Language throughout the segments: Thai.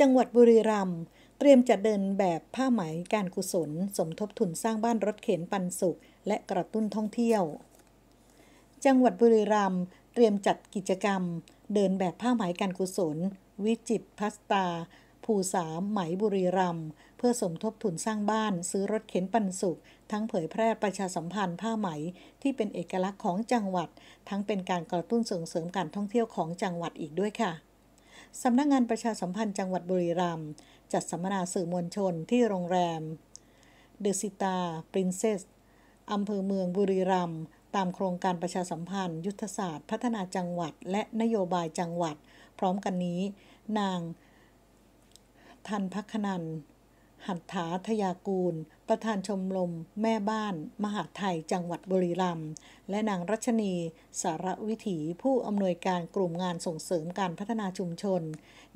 จังหวัดบุรีรัมย์เตรียมจะเดินแบบผ้าไหมการกุศล สมทบทุนสร้างบ้านรถเข็นปันสุขและกระตุ้นท่องเที่ยว จังหวัดบุรีรัมย์เตรียมจัดกิจกรรม เดินแบบผ้าไหมการกุศล วิจิตพัสตาภูสามไหมบุรีรัมย์เพื่อสมทบทุนสร้างบ้านซื้อรถเข็นปันสุขทั้งเผยแพร่ประชาสัมพันธ์ผ้าไหม ที่เป็นเอกลักษณ์ของจังหวัด ทั้งเป็นการกระตุ้นส่งเสริมการท่องเที่ยวของจังหวัดอีกด้วยค่ะสำนักงงานประชาสัมพันธ์จังหวัดบุรีรัมย์จัดสัมมนาสื่อมวลชนที่โรงแรมเดอะซิตาปรินเซสอำเภอเมืองบุรีรัมย์ตามโครงการประชาสัมพันธ์ ยุทธศาสตร์พัฒนาจังหวัด และนโยบายจังหวัด พร้อมกันนี้ นาง ทันพักนันหัตถาทยากูล ประธานชมรมแม่บ้าน มหาไทย จังหวัดบุรีรัมย์และนางรัชนี สารวิถีผู้อำนวยการกลุ่มงานส่งเสริมการพัฒนาชุมชน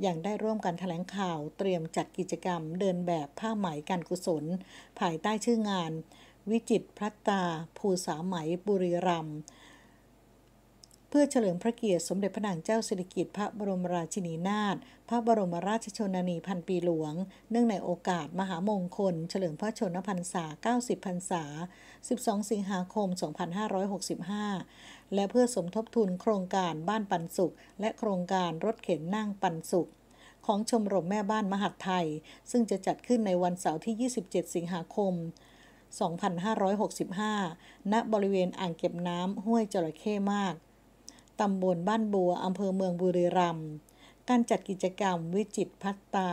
อย่างได้ร่วมกันแถลงข่าวเตรียมจัดกิจกรรมเดินแบบผ้าไหมการกุศล ภายใต้ชื่องาน วิจิตพัตตา ภูสาไหมบุรีรัมย์เพื่อเฉลิมพระเกียรติสมเด็จพระนางเจ้าสิริกิติ์พระบรมราชินีนาถ พระบรมราชชนนีพันปีหลวง เนื่องในโอกาสมหามงคล เฉลิมพระชนพรรษา 90พรรษา 12 สิงหาคม 2565 และเพื่อสมทบทุนโครงการบ้านปันสุข และโครงการรถเข็นนั่งปันสุขของชมรมแม่บ้านมหัไทย ซึ่งจะจัดขึ้นในวันเสาร์ที่ 27 สิงหาคม 2565 ณ บริเวณอ่างเก็บน้ำห้วยจระเข้มากตำบลบ้านบัวอำเภอเมืองบุรีรัมย์ การจัดกิจกรรมวิจิตพัฒตา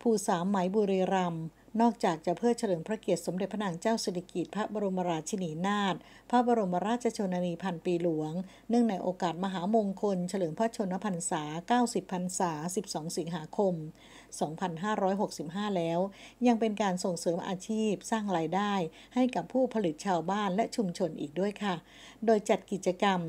ภูสามไหมบุรีรัมย์นอกจากจะเพื่อเฉลิมพระเกียรติสมเด็จพระนางเจ้าสิริกิติ์พระบรมราชินีนาถพระบรมราชชนนีพันปีหลวง เนื่องในโอกาสมหามงคลเฉลิมพระชนมพรรษา 90พรรษา 12 สิงหาคม 2565 แล้ว ยังเป็นการส่งเสริมอาชีพสร้างรายได้ ให้กับผู้ผลิตชาวบ้านและชุมชนอีกด้วยค่ะ โดยจัดกิจกรรม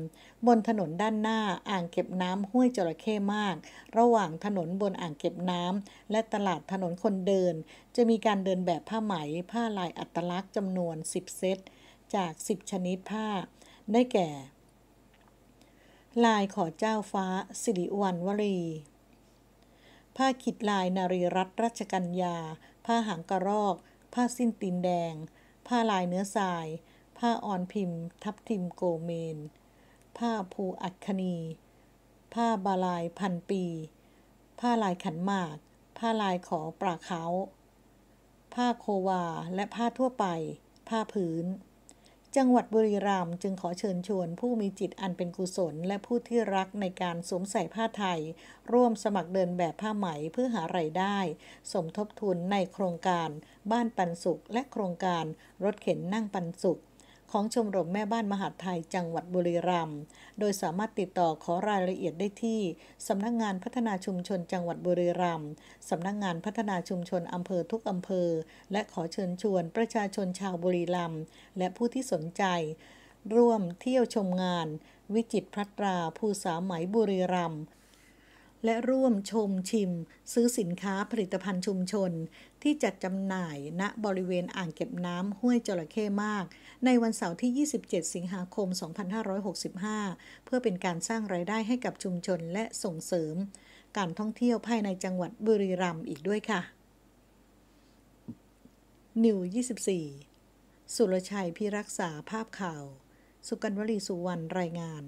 บนถนนด้านหน้าอ่างเก็บน้ำห้วยจระเข้มาก ระหว่างถนนบนอ่างเก็บน้ำและตลาดถนนคนเดินจะมีการเดินแบบผ้าไหมผ้าลายอัตลักษณ์จำนวน 10 เซต จาก 10 ชนิดผ้า ได้แก่ ลายขอเจ้าฟ้า สิริวันวรี ผ้าขิดลายนารีรัตรัชกัญญา ผ้าหางกระรอก ผ้าสิ้นตีนแดง ผ้าลายเนื้อทราย ผ้าอ่อนพิมพ์ทับทิมโกเมน ผ้าภูอัคคีผ้าบาลายพันปี ผ้าลายขันหมาก ผ้าลายขอปลาเขาผ้าโควาและผ้าทั่วไป ผ้าพื้น จังหวัดบุรีรัมย์จึงขอเชิญชวนผู้มีจิตอันเป็นกุศล และผู้ที่รักในการสวมใส่ผ้าไทย ร่วมสมัครเดินแบบผ้าไหมเพื่อหาไรายได้ สมทบทุนในโครงการบ้านปันสุขและโครงการรถเข็นนั่งปันสุขของชมรมแม่บ้านมหาดไทยจังหวัดบุรีรัมย์ โดยสามารถติดต่อขอรายละเอียดได้ที่สำนักงงานพัฒนาชุมชนจังหวัดบุรีรัมย์ สำนักงงานพัฒนาชุมชนอำเภอทุกอำเภอ และขอเชิญชวนประชาชนชาวบุรีรัมย์และผู้ที่สนใจ ร่วมเที่ยวชมงาน วิจิตรพัตราภูสาไหมบุรีรัมย์และร่วมชมชิม ซื้อสินค้าผลิตภัณฑ์ชุมชน ที่จัดจำหน่ายณบริเวณอ่างเก็บน้ำห้วยจระเข้มาก ในวันเสาร์ที่ 27 สิงหาคม 2565 เพื่อเป็นการสร้างไรายได้ให้กับชุมชนและส่งเสริม การท่องเที่ยวภายในจังหวัดบุรีรัมย์อีกด้วยค่ะ นิว 24 สุรชัยพิรักษาภาพข่าว สุกันวลีสุวรรณ รายงาน